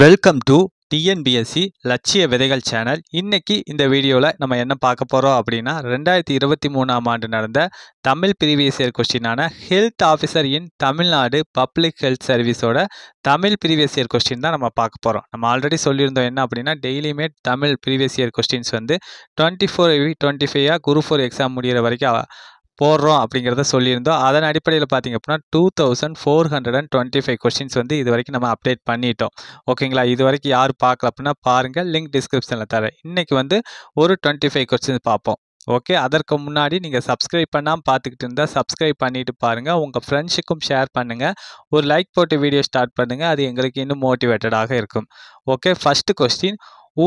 welcome to TNPSC லட்சிய விதைகள் channel இன்னைக்கு இந்த வீடியோவில் நம்ம என்ன பார்க்க போகிறோம் அப்படின்னா ரெண்டாயிரத்தி இருபத்தி மூணாம் ஆண்டு நடந்த தமிழ் பிரிவியஸ் இயர் கொஸ்டினான health officer in Tamil Nadu public health சர்வீஸோட தமிழ் ப்ரீவியஸ் இயர் கொஸ்டின் தான் நம்ம பார்க்க போகிறோம் நம்ம ஆல்ரெடி சொல்லியிருந்தோம் என்ன அப்படின்னா டெய்லியுமே தமிழ் ப்ரீவியஸ் இயர் கொஸ்டின்ஸ் வந்து டுவெண்ட்டி ஃபோர் டுவெண்ட்டி ஃபைவாக குரு ஃபோர் எக்ஸாம் முடிகிற வரைக்கும் போடுறோம் அப்படிங்கிறத சொல்லியிருந்தோம் அதன் அடிப்படையில் பார்த்திங்க அப்படின்னா two thousand four hundred and twenty five questions வந்து இது வரைக்கும் நம்ம அப்டேட் பண்ணிட்டோம் ஓகேங்களா இது வரைக்கும் யார் பார்க்கல அப்படின்னா பாருங்கள் லிங்க் டிஸ்கிரிப்ஷனில் தரேன் இன்றைக்கி வந்து ஒரு டுவெண்ட்டி ஃபைவ் கொஸ்டின்ஸ் பார்ப்போம் ஓகே அதற்கு முன்னாடி நீங்கள் சப்ஸ்கிரைப் பண்ணாமல் பார்த்துக்கிட்டு இருந்தால் சப்ஸ்கிரைப் பண்ணிவிட்டு பாருங்கள் உங்கள் ஃப்ரெண்ட்ஸுக்கும் ஷேர் பண்ணுங்கள் ஒரு லைக் போட்டு வீடியோ ஸ்டார்ட் பண்ணுங்கள் அது எங்களுக்கு இன்னும் மோட்டிவேட்டடாக இருக்கும் ஓகே ஃபஸ்ட்டு கொஸ்டின்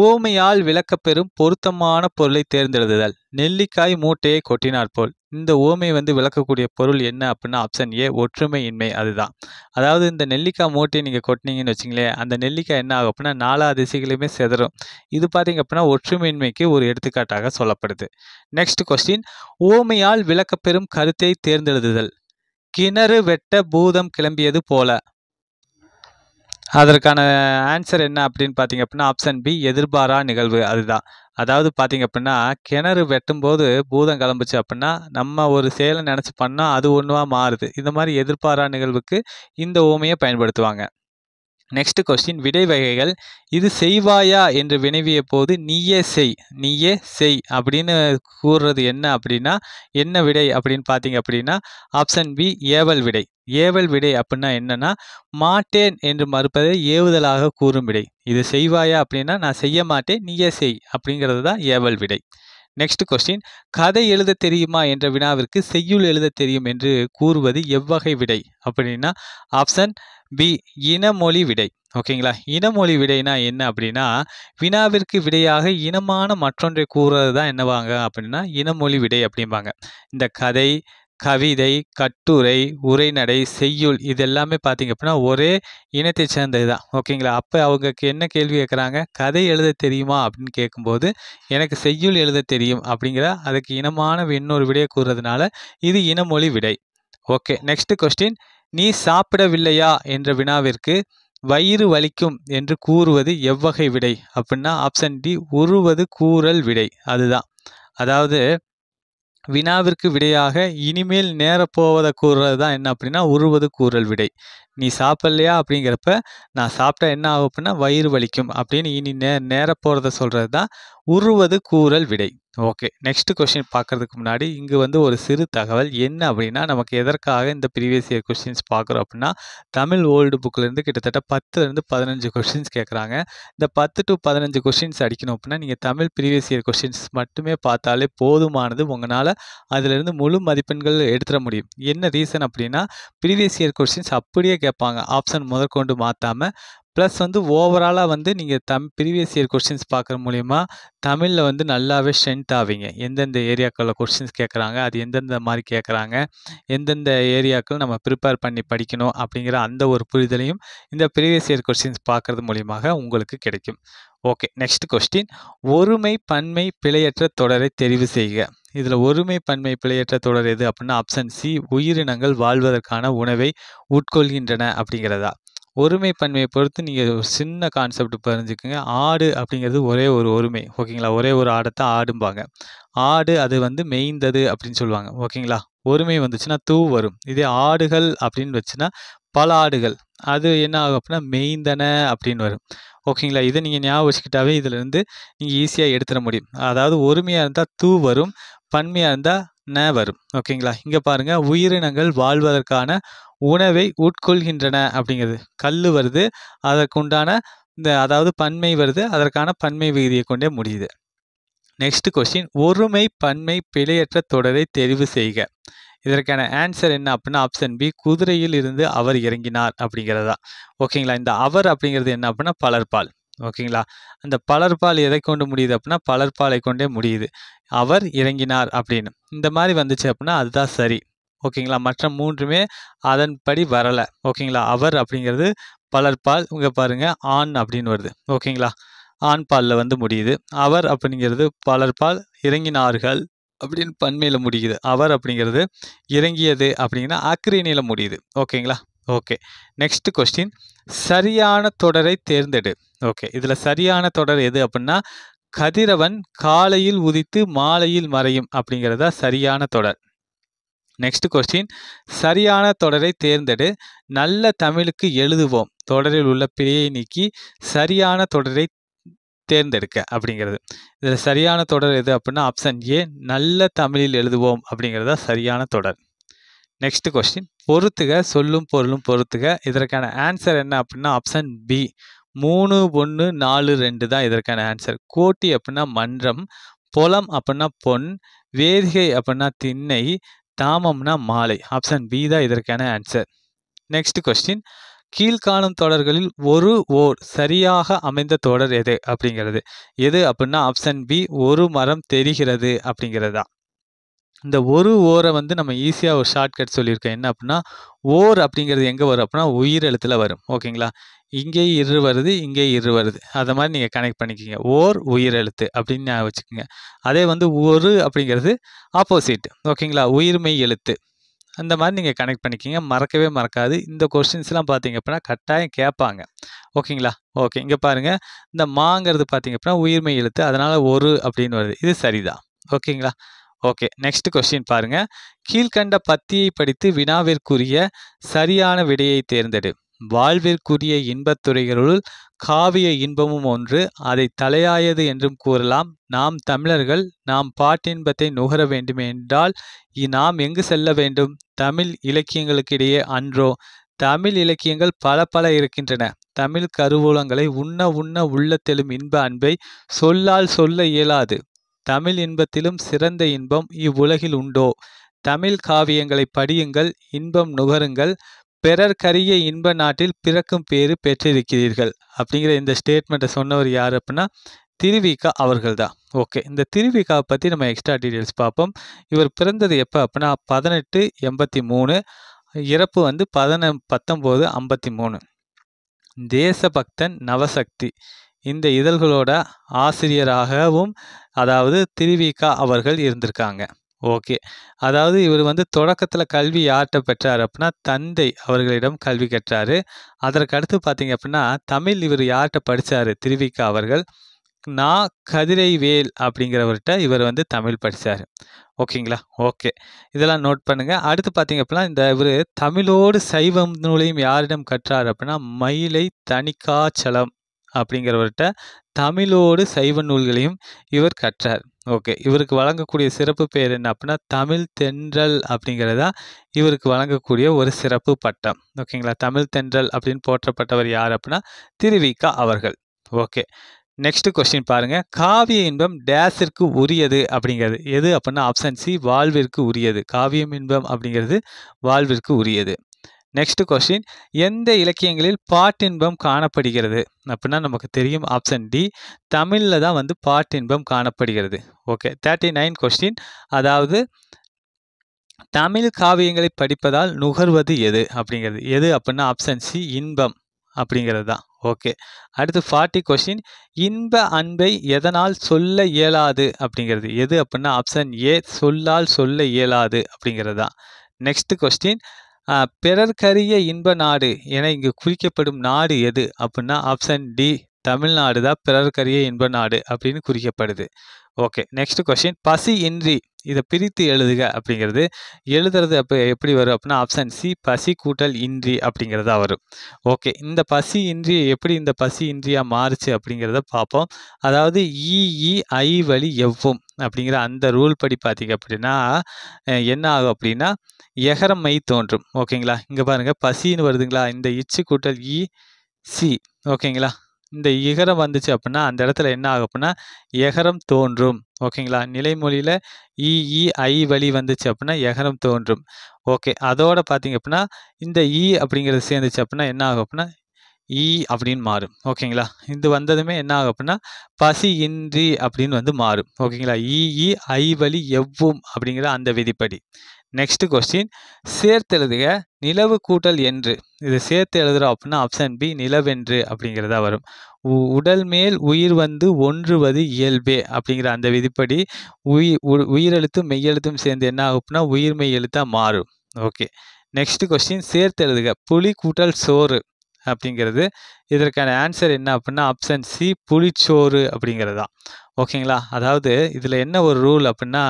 ஊமையால் விளக்கப்பெறும் பொருத்தமான பொருளை தேர்ந்தெழுதுதல் நெல்லிக்காய் மூட்டையை கொட்டினார் போல் இந்த ஓமை வந்து விளக்கக்கூடிய பொருள் என்ன அப்படின்னா ஆப்ஷன் ஏ ஒற்றுமையின்மை அதுதான் அதாவது இந்த நெல்லிக்காய் மூட்டை நீங்கள் கொட்டினீங்கன்னு வச்சிங்களேன் அந்த நெல்லிக்காய் என்ன ஆகும் அப்படின்னா நாலா திசைகளையுமே செதறும் இது பார்த்தீங்க அப்படின்னா ஒற்றுமையின்மைக்கு ஒரு எடுத்துக்காட்டாக சொல்லப்படுது நெக்ஸ்ட் கொஸ்டின் ஓமையால் விளக்கப்பெறும் கருத்தை தேர்ந்தெழுதுதல் கிணறு வெட்ட பூதம் கிளம்பியது போல அதற்கான ஆன்சர் என்ன அப்படின்னு பார்த்தீங்க அப்படின்னா ஆப்ஷன் பி எதிர்பாரா நிகழ்வு அதுதான் அதாவது பார்த்தீங்க அப்படின்னா கிணறு வெட்டும்போது பூதம் கிளம்புச்சு அப்படின்னா நம்ம ஒரு செயலை நினச்சி பண்ணால் அது ஒன்றுவா மாறுது இந்த மாதிரி எதிர்பாரா நிகழ்வுக்கு இந்த ஓமையை பயன்படுத்துவாங்க நெக்ஸ்ட் கொஸ்டின் விடை வகைகள் இது செய்வாயா என்று வினவிய போது நீயே செய் நீயே செய் அப்படின்னு கூறுறது என்ன அப்படின்னா என்ன விடை அப்படின்னு பார்த்தீங்க அப்படின்னா ஆப்ஷன் பி ஏவல் விடை ஏவல் விடை அப்படின்னா என்னன்னா மாட்டேன் என்று மறுப்பதை ஏவுதலாக கூறும் விடை இது செய்வாயா அப்படின்னா நான் செய்ய மாட்டேன் நீயே செய் அப்படிங்கிறது தான் ஏவல் விடை நெக்ஸ்ட் கொஸ்டின் கதை எழுத தெரியுமா என்ற வினாவிற்கு செய்யுள் எழுத தெரியும் என்று கூறுவது எவ்வகை விடை அப்படின்னா ஆப்ஷன் பி இனமொழி விடை ஓகேங்களா இனமொழி விடைனா என்ன அப்படின்னா வினாவிற்கு விடையாக இனமான மற்றொன்றை கூறுறது தான் என்னவாங்க அப்படின்னா இனமொழி விடை அப்படிம்பாங்க இந்த கதை கவிதை கட்டுரை உரைநடை செய்யுள் இது எல்லாமே பார்த்திங்க அப்படின்னா ஒரே இனத்தை சேர்ந்தது தான் ஓகேங்களா அப்போ அவங்க என்ன கேள்வி கேட்குறாங்க கதை எழுத தெரியுமா அப்படின்னு கேட்கும்போது எனக்கு செய்யுள் எழுத தெரியும் அப்படிங்கிற அதுக்கு இனமான இன்னொரு விடையை கூறுறதுனால இது இனமொழி விடை ஓகே நெக்ஸ்ட் கொஸ்டின் நீ சாப்பிடவில்லையா என்ற வினாவிற்கு வயிறு வலிக்கும் என்று கூறுவது எவ்வகை விடை அப்படின்னா ஆப்ஷன் டி உருவது கூறல் விடை அதுதான் அதாவது வினாவிற்கு விடையாக இனிமேல் நேரப்போவதை கூறுறது தான் என்ன அப்படின்னா உருவது கூறல் விடை நீ சாப்பிட்லையா அப்படிங்கிறப்ப நான் சாப்பிட்டா என்ன ஆகும் அப்படின்னா வயிறு வலிக்கும் அப்படின்னு இனி நே நேர போகிறத சொல்கிறது தான் உருவது கூறல் விடை ஓகே நெக்ஸ்ட் கொஷின் பார்க்குறதுக்கு முன்னாடி இங்கே வந்து ஒரு சிறு தகவல் என்ன அப்படின்னா நமக்கு எதற்காக இந்த ப்ரீவியஸ் இயர் கொஷின்ஸ் பார்க்குறோம் அப்படின்னா தமிழ் ஓல்டு புக்கிலேருந்து கிட்டத்தட்ட பத்துலேருந்து பதினஞ்சு கொஸ்டின்ஸ் கேட்குறாங்க இந்த பத்து டு பதினஞ்சு கொஷின்ஸ் அடிக்கணும் அப்படின்னா நீங்கள் தமிழ் ப்ரீவியஸ் இயர் கொஷின்ஸ் மட்டுமே பார்த்தாலே போதுமானது உங்களால் அதிலிருந்து முழு மதிப்பெண்கள் எடுத்துட முடியும் என்ன ரீசன் அப்படின்னா ப்ரீவியஸ் இயர் கொஷின்ஸ் அப்படியே கேட்பாங்க ஆப்ஷன் முதற்கொண்டு மாற்றாமல் ப்ளஸ் வந்து ஓவராலாக வந்து நீங்கள் தம் ப்ரீவியஸ் இயர் கொஷின்ஸ் பார்க்குற மூலிமா தமிழில் வந்து நல்லாவே ஸ்ட்ரென்த் ஆவீங்க எந்தெந்த ஏரியாக்களில் கொஷின்ஸ் கேட்குறாங்க அது எந்தெந்த மாதிரி கேட்குறாங்க எந்தெந்த ஏரியாக்கள் நம்ம ப்ரிப்பேர் பண்ணி படிக்கணும் அப்படிங்கிற அந்த ஒரு புரிதலையும் இந்த ப்ரீவியஸ் இயர் கொஷின்ஸ் பார்க்குறது மூலியமாக உங்களுக்கு கிடைக்கும் ஓகே நெக்ஸ்ட் கொஸ்டின் ஒருமை பன்மை பிழையற்ற தொடரை தெரிவு செய்க இதில் ஒருமை பன்மை பிழையற்ற தொடர் எது அப்படின்னா ஆப்ஷன் சி உயிரினங்கள் வாழ்வதற்கான உணவை உட்கொள்கின்றன அப்படிங்கிறதா ஒருமை பன்மையை பொறுத்து நீங்கள் ஒரு சின்ன கான்செப்ட் புரிஞ்சுக்கோங்க ஆடு அப்படிங்கிறது ஒரே ஒரு ஒருமை ஓகேங்களா ஒரே ஒரு ஆடத்தை ஆடும்பாங்க ஆடு அது வந்து மெய்ந்தது அப்படின்னு சொல்லுவாங்க ஓகேங்களா ஒருமை வந்துச்சுன்னா தூ வரும் இதே ஆடுகள் அப்படின்னு வச்சுன்னா பல ஆடுகள் அது என்ன ஆகும் அப்படின்னா மெய்ந்தன அப்படின்னு வரும் ஓகேங்களா இதை நீங்கள் ஞாபகம் வச்சுக்கிட்டாவே இதிலேருந்து நீங்கள் ஈஸியாக எடுத்துட முடியும் அதாவது ஒருமையாக இருந்தால் தூ வரும் பன்மையாக இருந்தால் ந வரும் ஓகேங்களா இங்கே பாருங்கள் உயிரினங்கள் வாழ்வதற்கான உணவை உட்கொள்கின்றன அப்படிங்கிறது கல் வருது அதற்குண்டான இந்த அதாவது பன்மை வருது அதற்கான பன்மை விகுதியை கொண்டே முடியுது நெக்ஸ்ட் கொஸ்டின் ஒருமை பன்மை பிழையற்ற தொடரை தெரிவு செய்க இதற்கான ஆன்சர் என்ன அப்படின்னா ஆப்ஷன் பி குதிரையில் இருந்து அவர் இறங்கினார் அப்படிங்கிறதா ஓகேங்களா இந்த அவர் அப்படிங்கிறது என்ன அப்படின்னா பலர்பால் ஓகேங்களா அந்த பலர்பால் எதை கொண்டு முடியுது அப்படின்னா பலர்பாலை கொண்டே முடியுது அவர் இறங்கினார் அப்படின்னு இந்த மாதிரி வந்துச்சு அப்படின்னா அதுதான் சரி ஓகேங்களா மற்ற மூன்றுமே அதன்படி வரலை ஓகேங்களா அவர் அப்படிங்கிறது பலர்பால் இங்கே பாருங்கள் ஆண் அப்படின்னு வருது ஓகேங்களா ஆண் வந்து முடியுது அவர் அப்படிங்கிறது பலர்பால் இறங்கினார்கள் அப்படின்னு பன்மையில் முடியுது அவர் அப்படிங்கிறது இறங்கியது அப்படிங்கன்னா அக்ரினியில் முடியுது ஓகேங்களா ஓகே நெக்ஸ்ட் கொஸ்டின் சரியான தொடரை தேர்ந்தெடு ஓகே இதில் சரியான தொடர் எது அப்படின்னா கதிரவன் காலையில் உதித்து மாலையில் மறையும் அப்படிங்கிறதா சரியான தொடர் நெக்ஸ்ட் கொஸ்டின் சரியான தொடரை தேர்ந்தெடு நல்ல தமிழுக்கு எழுதுவோம் தொடரில் உள்ள பிழையை நீக்கி சரியான தொடரை தேர்ந்தெடுக்க அப்படிங்கிறது இதில் சரியான தொடர் எது அப்படின்னா ஆப்ஷன் ஏ நல்ல தமிழில் எழுதுவோம் தான் சரியான தொடர் நெக்ஸ்ட் கொஸ்டின் பொறுத்துக சொல்லும் பொருளும் பொறுத்துக இதற்கான ஆன்சர் என்ன அப்படின்னா ஆப்ஷன் பி மூணு ஒன்று நாலு ரெண்டு தான் இதற்கான ஆன்சர் கோட்டி அப்படின்னா மன்றம் புலம் அப்படின்னா பொன் வேதிகை அப்படின்னா திண்ணை தாமம்னா மாலை ஆப்ஷன் பி தான் இதற்கான ஆன்சர் நெக்ஸ்ட் கொஸ்டின் கீழ்காணும் தொடர்களில் ஒரு ஓர் சரியாக அமைந்த தொடர் எது அப்படிங்கிறது எது அப்படின்னா ஆப்ஷன் பி ஒரு மரம் தெரிகிறது அப்படிங்கிறதா இந்த ஒரு ஓரை வந்து நம்ம ஈஸியாக ஒரு ஷார்ட்கட் சொல்லியிருக்கேன் என்ன அப்படின்னா ஓர் அப்படிங்கிறது எங்கே வரும் அப்படின்னா உயிரெழுத்தில் வரும் ஓகேங்களா இங்கே இரு வருது இங்கே இரு வருது அதை மாதிரி நீங்கள் கனெக்ட் பண்ணிக்கிங்க ஓர் உயிரெழுத்து அப்படின்னு நான் வச்சுக்கோங்க அதே வந்து ஒரு அப்படிங்கிறது ஆப்போசிட் ஓகேங்களா உயிர்மை எழுத்து அந்த மாதிரி நீங்கள் கனெக்ட் பண்ணிக்கிங்க மறக்கவே மறக்காது இந்த கொஸ்டின்ஸ்லாம் பார்த்தீங்க அப்படின்னா கட்டாயம் கேட்பாங்க ஓகேங்களா ஓகே இங்கே பாருங்கள் இந்த மாங்கிறது பார்த்தீங்க அப்படின்னா உயிர்மை எழுத்து அதனால் ஒரு அப்படின்னு வருது இது சரிதான் ஓகேங்களா ஓகே நெக்ஸ்ட் கொஸ்டின் பாருங்கள் கீழ்கண்ட பத்தியை படித்து வினாவிற்குரிய சரியான விடையை தேர்ந்தெடு வாழ்விற்குரிய இன்பத் துறைகளுள் காவிய இன்பமும் ஒன்று அதை தலையாயது என்றும் கூறலாம் நாம் தமிழர்கள் நாம் பாட்டின்பத்தை நுகர வேண்டும் என்றால் நாம் எங்கு செல்ல வேண்டும் தமிழ் இலக்கியங்களுக்கிடையே அன்றோ தமிழ் இலக்கியங்கள் பல பல இருக்கின்றன தமிழ் கருவூலங்களை உண்ண உண்ண உள்ளத்தெழும் இன்ப அன்பை சொல்லால் சொல்ல இயலாது தமிழ் இன்பத்திலும் சிறந்த இன்பம் இவ்வுலகில் உண்டோ தமிழ் காவியங்களை படியுங்கள் இன்பம் நுகருங்கள் கரிய இன்ப நாட்டில் பிறக்கும் பேறு பெற்றிருக்கிறீர்கள் அப்படிங்கிற இந்த ஸ்டேட்மெண்ட்டை சொன்னவர் யார் அப்படின்னா திருவிகா அவர்கள் தான் ஓகே இந்த திருவிகாவை பற்றி நம்ம எக்ஸ்ட்ரா டீட்டெயில்ஸ் பார்ப்போம் இவர் பிறந்தது எப்போ அப்படின்னா பதினெட்டு எண்பத்தி மூணு இறப்பு வந்து பதின பத்தொம்போது ஐம்பத்தி மூணு தேசபக்தன் நவசக்தி இந்த இதழ்களோட ஆசிரியராகவும் அதாவது திருவிகா அவர்கள் இருந்திருக்காங்க ஓகே அதாவது இவர் வந்து தொடக்கத்தில் கல்வி யார்கிட்ட பெற்றார் அப்படின்னா தந்தை அவர்களிடம் கல்வி கற்றார் அதற்கு அடுத்து பார்த்தீங்க அப்படின்னா தமிழ் இவர் யார்கிட்ட படித்தார் திருவிக்கா அவர்கள் நா கதிரைவேல் அப்படிங்கிறவர்கிட்ட இவர் வந்து தமிழ் படித்தார் ஓகேங்களா ஓகே இதெல்லாம் நோட் பண்ணுங்கள் அடுத்து பார்த்தீங்க அப்படின்னா இந்த இவர் தமிழோடு சைவம் நூலையும் யாரிடம் கற்றார் அப்படின்னா மயிலை தணிக்காச்சலம் அப்படிங்கிறவர்கிட்ட தமிழோடு சைவ நூல்களையும் இவர் கற்றார் ஓகே இவருக்கு வழங்கக்கூடிய சிறப்பு பெயர் என்ன அப்படின்னா தமிழ் தென்றல் அப்படிங்கிறதா இவருக்கு வழங்கக்கூடிய ஒரு சிறப்பு பட்டம் ஓகேங்களா தமிழ் தென்றல் அப்படின்னு போற்றப்பட்டவர் யார் அப்படின்னா திருவிக்கா அவர்கள் ஓகே நெக்ஸ்ட் கொஸ்டின் பாருங்கள் காவிய இன்பம் டேஸிற்கு உரியது அப்படிங்கிறது எது அப்படின்னா ஆப்ஷன் சி வாழ்விற்கு உரியது காவியம் இன்பம் அப்படிங்கிறது வாழ்விற்கு உரியது நெக்ஸ்ட் கொஸ்டின் எந்த இலக்கியங்களில் பாட்டின்பம் காணப்படுகிறது அப்படின்னா நமக்கு தெரியும் ஆப்ஷன் டி தமிழில் தான் வந்து பாட்டின்பம் காணப்படுகிறது ஓகே தேர்ட்டி நைன் கொஸ்டின் அதாவது தமிழ் காவியங்களை படிப்பதால் நுகர்வது எது அப்படிங்கிறது எது அப்படின்னா ஆப்ஷன் சி இன்பம் அப்படிங்கிறது தான் ஓகே அடுத்து ஃபார்ட்டி கொஸ்டின் இன்ப அன்பை எதனால் சொல்ல இயலாது அப்படிங்கிறது எது அப்படின்னா ஆப்ஷன் ஏ சொல்லால் சொல்ல இயலாது அப்படிங்கிறது தான் நெக்ஸ்ட் கொஸ்டின் பிறர்கரிய இன்ப நாடு என இங்கு குறிக்கப்படும் நாடு எது அப்படின்னா ஆப்ஷன் டி தமிழ்நாடு தான் பிறர்கரிய இன்ப நாடு அப்படின்னு குறிக்கப்படுது ஓகே நெக்ஸ்ட் கொஸ்டின் பசி இன்றி இதை பிரித்து எழுதுக அப்படிங்கிறது எழுதுறது அப்போ எப்படி வரும் அப்படின்னா ஆப்ஷன் சி பசி கூட்டல் இன்றி அப்படிங்கிறதா வரும் ஓகே இந்த பசி இன்றி எப்படி இந்த பசி இன்றியாக மாறுச்சு அப்படிங்கிறத பார்ப்போம் அதாவது இஇ ஐ வழி எவ்வும் அப்படிங்கிற அந்த ரூல் படி பார்த்தீங்க அப்படின்னா என்ன ஆகும் அப்படின்னா எகரம் மை தோன்றும் ஓகேங்களா இங்கே பாருங்கள் பசின்னு வருதுங்களா இந்த இச்சு கூட்டல் இ சி ஓகேங்களா இந்த இகரம் வந்துச்சு அப்படின்னா அந்த இடத்துல என்ன ஆகும் அப்படின்னா எகரம் தோன்றும் ஓகேங்களா நிலைமொழியில் இஇ ஐ வழி வந்துச்சு அப்படின்னா எகரம் தோன்றும் ஓகே அதோட பார்த்தீங்க அப்படின்னா இந்த இ அப்படிங்கிறது சேர்ந்துச்சு அப்படின்னா என்ன ஆகும் அப்படின்னா ஈ அப்படின்னு மாறும் ஓகேங்களா இது வந்ததுமே என்ன ஆகும் அப்படின்னா பசி இன்றி அப்படின்னு வந்து மாறும் ஓகேங்களா இஇ ஐ வழி எவ்வும் அப்படிங்கிற அந்த விதிப்படி நெக்ஸ்ட் கொஸ்டின் சேர்த்து எழுதுக நிலவு கூட்டல் என்று இது சேர்த்து எழுதுகிறோம் அப்படின்னா ஆப்ஷன் பி நிலவென்று அப்படிங்கிறதா வரும் உடல் மேல் உயிர் வந்து ஒன்றுவது இயல்பே அப்படிங்கிற அந்த விதிப்படி உயிர் உயிரெழுத்தும் மெய்யெழுத்தும் சேர்ந்து என்ன ஆகும்னா உயிர் மெய் எழுத்தாக மாறும் ஓகே நெக்ஸ்ட் கொஸ்டின் சேர்த்து எழுதுக புலி கூட்டல் சோறு அப்படிங்கிறது இதற்கான ஆன்சர் என்ன அப்படின்னா ஆப்ஷன் சி புளிச்சோறு அப்படிங்கிறது தான் ஓகேங்களா அதாவது இதில் என்ன ஒரு ரூல் அப்படின்னா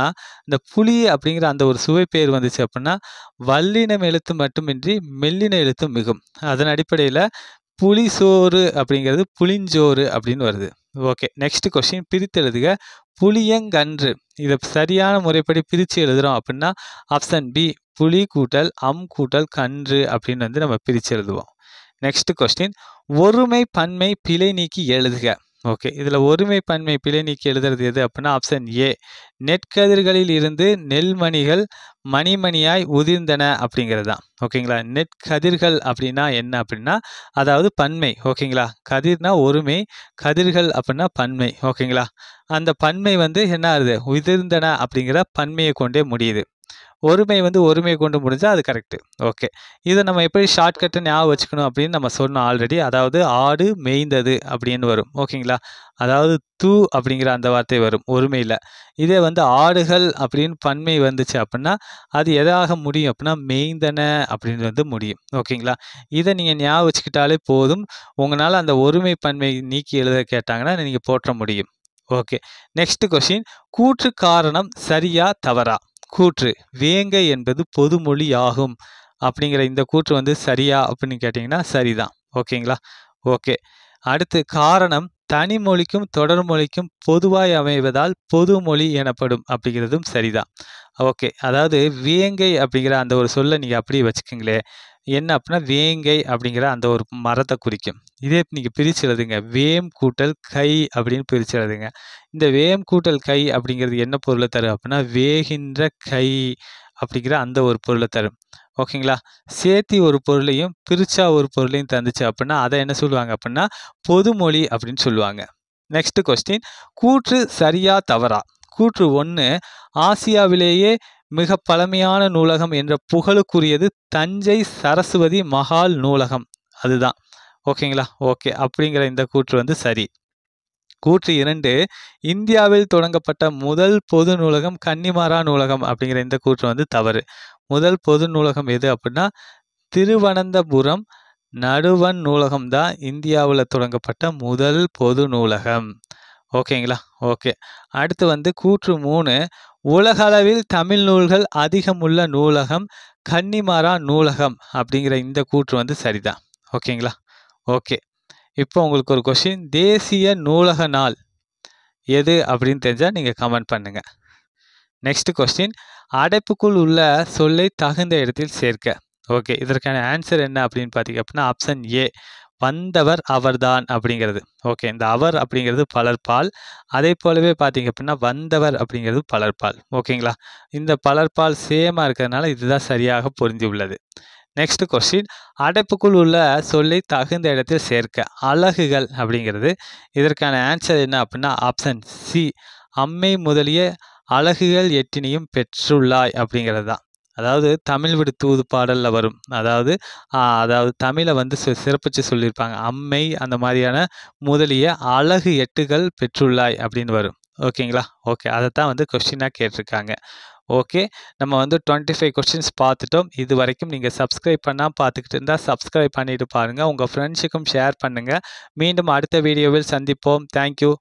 இந்த புலி அப்படிங்கிற அந்த ஒரு சுவை பேர் வந்துச்சு அப்படின்னா வல்லினம் எழுத்து மட்டுமின்றி மெல்லின எழுத்து மிகும் அதன் அடிப்படையில் புளி சோறு அப்படிங்கிறது புளிஞ்சோறு அப்படின்னு வருது ஓகே நெக்ஸ்ட் கொஸ்டின் பிரித்து எழுதுக புளியங்கன்று இதை சரியான முறைப்படி பிரித்து எழுதுகிறோம் அப்படின்னா ஆப்ஷன் பி புலி கூட்டல் அம் கூட்டல் கன்று அப்படின்னு வந்து நம்ம பிரித்து எழுதுவோம் நெக்ஸ்ட் கொஸ்டின் ஒருமை பன்மை பிழை நீக்கி எழுதுக ஓகே இதில் ஒருமை பன்மை பிழை நீக்கி எழுதுறது எது அப்படின்னா ஆப்ஷன் ஏ நெற்கதிர்களில் இருந்து நெல்மணிகள் மணிமணியாய் உதிர்ந்தன அப்படிங்கிறது தான் ஓகேங்களா நெற்கதிர்கள் அப்படின்னா என்ன அப்படின்னா அதாவது பன்மை ஓகேங்களா கதிர்னா ஒருமை கதிர்கள் அப்படின்னா பன்மை ஓகேங்களா அந்த பன்மை வந்து என்ன ஆகுது உதிர்ந்தன அப்படிங்கிற பன்மையை கொண்டே முடியுது ஒருமை வந்து ஒருமையை கொண்டு முடிஞ்சால் அது கரெக்டு ஓகே இதை நம்ம எப்படி ஷார்ட்கட்டை ஞாபகம் வச்சுக்கணும் அப்படின்னு நம்ம சொன்னோம் ஆல்ரெடி அதாவது ஆடு மேய்ந்தது அப்படின்னு வரும் ஓகேங்களா அதாவது தூ அப்படிங்கிற அந்த வார்த்தை வரும் ஒருமையில் இதே வந்து ஆடுகள் அப்படின்னு பன்மை வந்துச்சு அப்படின்னா அது எதாக முடியும் அப்படின்னா மேய்ந்தன அப்படின்னு வந்து முடியும் ஓகேங்களா இதை நீங்கள் ஞாபகம் வச்சுக்கிட்டாலே போதும் உங்களால் அந்த ஒருமை பன்மை நீக்கி எழுத கேட்டாங்கன்னா நீங்கள் போற்ற முடியும் ஓகே நெக்ஸ்ட் கொஷின் கூற்று காரணம் சரியா தவறா கூற்று வேங்கை என்பது பொதுமொழி ஆகும் அப்படிங்கிற இந்த கூற்று வந்து சரியா அப்படின்னு கேட்டிங்கன்னா சரிதான் ஓகேங்களா ஓகே அடுத்து காரணம் தனி தொடர் தொடர்மொழிக்கும் பொதுவாய் அமைவதால் பொதுமொழி எனப்படும் அப்படிங்கிறதும் சரிதான் ஓகே அதாவது வேங்கை அப்படிங்கிற அந்த ஒரு சொல்லை நீங்கள் அப்படியே வச்சுக்கோங்களேன் என்ன அப்படின்னா வேங்கை அப்படிங்கிற அந்த ஒரு மரத்தை குறிக்கும் இதே நீங்கள் பிரிச்சு எழுதுங்க வேம் கூட்டல் கை அப்படின்னு பிரிச்சு எழுதுங்க இந்த வேம் கூட்டல் கை அப்படிங்கிறது என்ன பொருளை தரும் அப்படின்னா வேகின்ற கை அப்படிங்கிற அந்த ஒரு பொருளை தரும் ஓகேங்களா சேர்த்தி ஒரு பொருளையும் பிரிச்சா ஒரு பொருளையும் தந்துச்சு அப்படின்னா அதை என்ன சொல்லுவாங்க அப்படின்னா பொதுமொழி அப்படின்னு சொல்லுவாங்க நெக்ஸ்ட் கொஸ்டின் கூற்று சரியா தவறா கூற்று ஒன்று ஆசியாவிலேயே மிக பழமையான நூலகம் என்ற புகழுக்குரியது தஞ்சை சரஸ்வதி மகால் நூலகம் அதுதான் ஓகேங்களா ஓகே அப்படிங்கிற இந்த கூற்று வந்து சரி கூற்று இரண்டு இந்தியாவில் தொடங்கப்பட்ட முதல் பொது நூலகம் கன்னிமாரா நூலகம் அப்படிங்கிற இந்த கூற்று வந்து தவறு முதல் பொது நூலகம் எது அப்படின்னா திருவனந்தபுரம் நடுவன் நூலகம் தான் இந்தியாவில் தொடங்கப்பட்ட முதல் பொது நூலகம் ஓகேங்களா ஓகே அடுத்து வந்து கூற்று மூணு உலகளவில் தமிழ் நூல்கள் அதிகம் உள்ள நூலகம் கன்னிமாரா நூலகம் அப்படிங்கிற இந்த கூற்று வந்து சரிதான் ஓகேங்களா ஓகே இப்போ உங்களுக்கு ஒரு கொஷின் தேசிய நூலக நாள் எது அப்படின்னு தெரிஞ்சால் நீங்கள் கமெண்ட் பண்ணுங்கள் நெக்ஸ்ட் கொஸ்டின் அடைப்புக்குள் உள்ள சொல்லை தகுந்த இடத்தில் சேர்க்க ஓகே இதற்கான ஆன்சர் என்ன அப்படின்னு பார்த்தீங்க அப்படின்னா ஆப்ஷன் ஏ வந்தவர் அவர்தான் அப்படிங்கிறது ஓகே இந்த அவர் அப்படிங்கிறது பலர்பால் அதே போலவே பார்த்தீங்க அப்படின்னா வந்தவர் அப்படிங்கிறது பலர்பால் ஓகேங்களா இந்த பலர்பால் சேமாக இருக்கிறதுனால இதுதான் சரியாக பொருந்தி உள்ளது நெக்ஸ்ட் கொஸ்டின் அடைப்புக்குள் உள்ள சொல்லி தகுந்த இடத்தில் சேர்க்க அழகுகள் அப்படிங்கிறது இதற்கான ஆன்சர் என்ன அப்படின்னா ஆப்ஷன் சி அம்மை முதலிய அழகுகள் எட்டினியும் பெற்றுள்ளாய் அப்படிங்கிறது தான் அதாவது தமிழ் விடு தூது பாடலில் வரும் அதாவது அதாவது தமிழை வந்து சிறப்பிச்சு சொல்லியிருப்பாங்க அம்மை அந்த மாதிரியான முதலிய அழகு எட்டுகள் பெற்றுள்ளாய் அப்படின்னு வரும் ஓகேங்களா ஓகே அதை தான் வந்து கொஸ்டினாக கேட்டிருக்காங்க ஓகே நம்ம வந்து டுவெண்ட்டி ஃபைவ் கொஸ்டின்ஸ் பார்த்துட்டோம் இது வரைக்கும் நீங்கள் சப்ஸ்கிரைப் பண்ணால் பார்த்துக்கிட்டு இருந்தால் சப்ஸ்கிரைப் பண்ணிவிட்டு பாருங்கள் உங்கள் ஃப்ரெண்ட்ஸுக்கும் ஷேர் பண்ணுங்கள் மீண்டும் அடுத்த வீடியோவில் சந்திப்போம் தேங்க்யூ